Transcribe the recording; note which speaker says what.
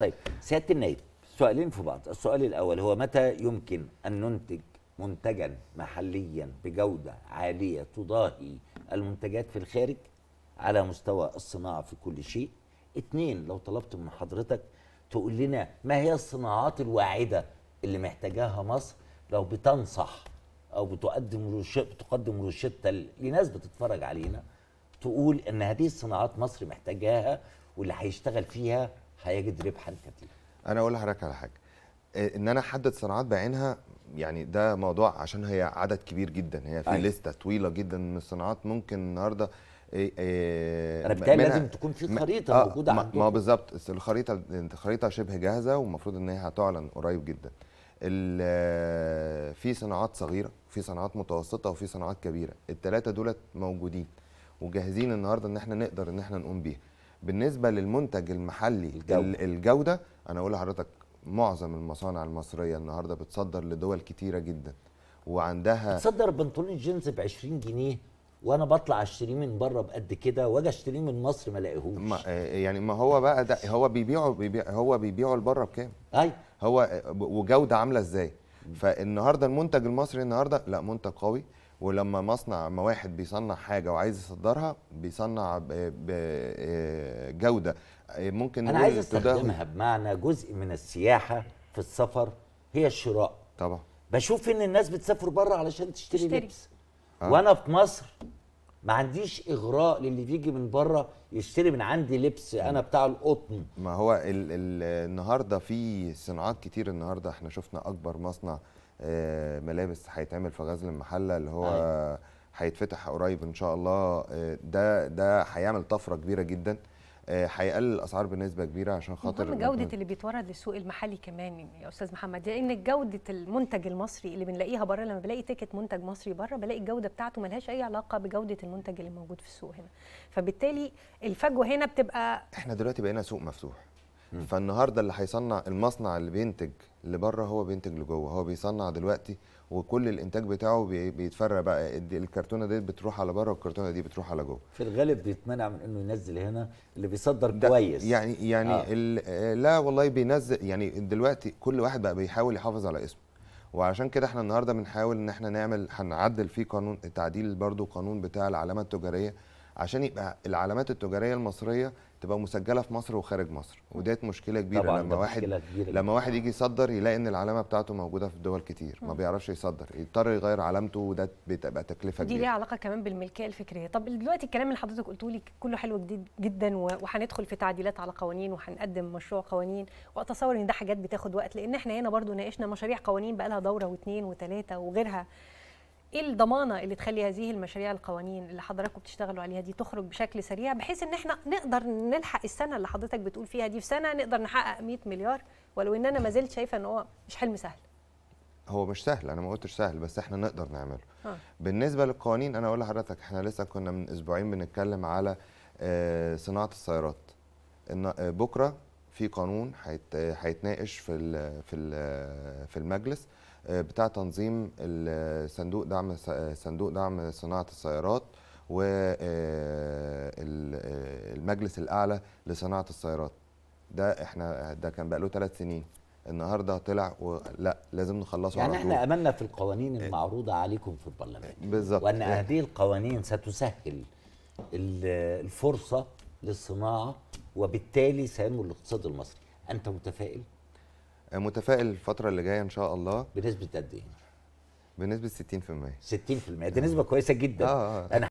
Speaker 1: طيب سياده النائب سؤالين في بعض السؤال الاول هو متى يمكن ان ننتج منتجا محليا بجوده عاليه تضاهي المنتجات في الخارج على مستوى الصناعه في كل شيء اثنين لو طلبت من حضرتك تقول لنا ما هي الصناعات الواعده اللي محتاجاها مصر لو بتنصح او بتقدم بتقدم روشته لناس بتتفرج علينا تقول ان هذه الصناعات مصر محتاجاها واللي هيشتغل فيها هيجد ربحا
Speaker 2: كتير انا اقول لحضرتك على حاجه آه، ان انا احدد صناعات بعينها يعني ده موضوع عشان هي عدد كبير جدا هي في أيه. لسته طويله جدا من الصناعات ممكن النهارده إيه إيه انا بتكلم لازم تكون في خريطه آه موجوده عندكم ما بالظبط الخريطه الخريطه شبه جاهزه والمفروض ان هي هتعلن قريب جدا آه، في صناعات صغيره في صناعات متوسطه وفي صناعات كبيره الثلاثه دولت موجودين وجاهزين النهارده ان احنا نقدر ان احنا نقوم بيها بالنسبه للمنتج المحلي الجودة, الجودة انا اقول لحضرتك معظم المصانع المصريه النهارده بتصدر لدول كتيره جدا وعندها بتصدر
Speaker 1: بنطلون جينز ب 20 جنيه وانا بطلع اشتريه من بره بقد كده واجي اشتريه من مصر ما الاقيهوش
Speaker 2: ما آه، آه، يعني ما هو بقى ده هو بيبيعه بيبيع هو بيبيعه لبره بكام؟ ايوه هو آه، وجوده عامله ازاي؟ فالنهارده المنتج المصري النهارده لا منتج قوي ولما مصنع ما واحد بيصنع حاجه وعايز يصدرها بيصنع بجوده آه، آه، ممكن انا عايز استخدمها
Speaker 1: بمعنى جزء من
Speaker 2: السياحه في السفر هي الشراء طبعا بشوف ان الناس
Speaker 1: بتسافر بره علشان تشتري, تشتري. لبس آه. وانا في مصر ما عنديش اغراء للي بيجي من بره يشتري من عندي لبس انا بتاع القطن
Speaker 2: ما هو ال ال النهارده في صناعات كتير النهارده احنا شفنا اكبر مصنع آه، ملابس هيتعمل في غزل المحله اللي هو هيتفتح قريب ان شاء الله آه، ده ده هيعمل طفره كبيره جدا آه، هيقلل الاسعار بنسبه كبيره عشان خاطر جوده اللي
Speaker 3: بيتورد للسوق المحلي كمان يا استاذ محمد لان جوده المنتج المصري اللي بنلاقيها بره لما بلاقي تيكت منتج مصري بره بلاقي الجوده بتاعته ملهاش اي علاقه بجوده المنتج اللي موجود في السوق هنا فبالتالي الفجوه هنا بتبقى
Speaker 2: احنا دلوقتي بقينا سوق مفتوح فالنهارده اللي هيصنع المصنع اللي بينتج لبره هو بينتج لجوه هو بيصنع دلوقتي وكل الانتاج بتاعه بيتفرق بقى الكرتونه دي بتروح على بره والكرتونه دي بتروح على جوه في
Speaker 1: الغالب بيتمنع من انه ينزل هنا اللي بيصدر كويس يعني يعني
Speaker 2: آه. لا والله بينزل يعني دلوقتي كل واحد بقى بيحاول يحافظ على اسمه وعشان كده احنا النهارده بنحاول ان احنا نعمل هنعدل فيه قانون تعديل برضو قانون بتاع العلامه التجاريه عشان يبقى العلامات التجاريه المصريه تبقى مسجله في مصر وخارج مصر وديت مشكله كبيره طبعاً لما واحد كبيرة لما واحد يجي يصدر يلاقي ان العلامه بتاعته موجوده في دول كتير ما بيعرفش يصدر يضطر يغير علامته وده بتبقى تكلفه كبيره دي ليها
Speaker 3: علاقه كمان بالملكيه الفكريه طب دلوقتي الكلام اللي حضرتك قلته لي كله حلو جديد جدا وهندخل في تعديلات على قوانين وهنقدم مشروع قوانين واتصور ان ده حاجات بتاخد وقت لان احنا هنا برضو ناقشنا مشاريع قوانين بقى لها دوره واثنين وثلاثه وغيرها ايه الضمانه اللي تخلي هذه المشاريع القوانين اللي حضراتكم بتشتغلوا عليها دي تخرج بشكل سريع بحيث ان احنا نقدر نلحق السنه اللي حضرتك بتقول فيها دي في سنه نقدر نحقق 100 مليار ولو ان انا ما زلت شايفه ان هو مش حلم سهل
Speaker 2: هو مش سهل انا ما قلتش سهل بس احنا نقدر نعمله ها. آه. بالنسبه للقوانين انا اقول لحضرتك احنا لسه كنا من اسبوعين بنتكلم على آه، صناعه السيارات آه، بكره في قانون هيتناقش في ال في ال في المجلس آه، بتاع تنظيم صندوق دعم آه، صندوق دعم صناعه السيارات والمجلس آه، الاعلى لصناعه السيارات ده احنا ده كان بقى له ثلاث سنين النهارده طلع ولا لازم نخلصه يعني على طول. احنا املنا في القوانين المعروضه عليكم في البرلمان بالظبط وان هذه
Speaker 1: القوانين ستسهل الفرصه للصناعه وبالتالي سينمو الاقتصاد المصري انت متفائل
Speaker 2: آه، متفائل الفتره اللي جايه ان شاء الله
Speaker 1: بنسبه قد ايه
Speaker 2: بنسبه 60%
Speaker 1: 60% دي نسبه كويسه جدا آه. آه. آه. انا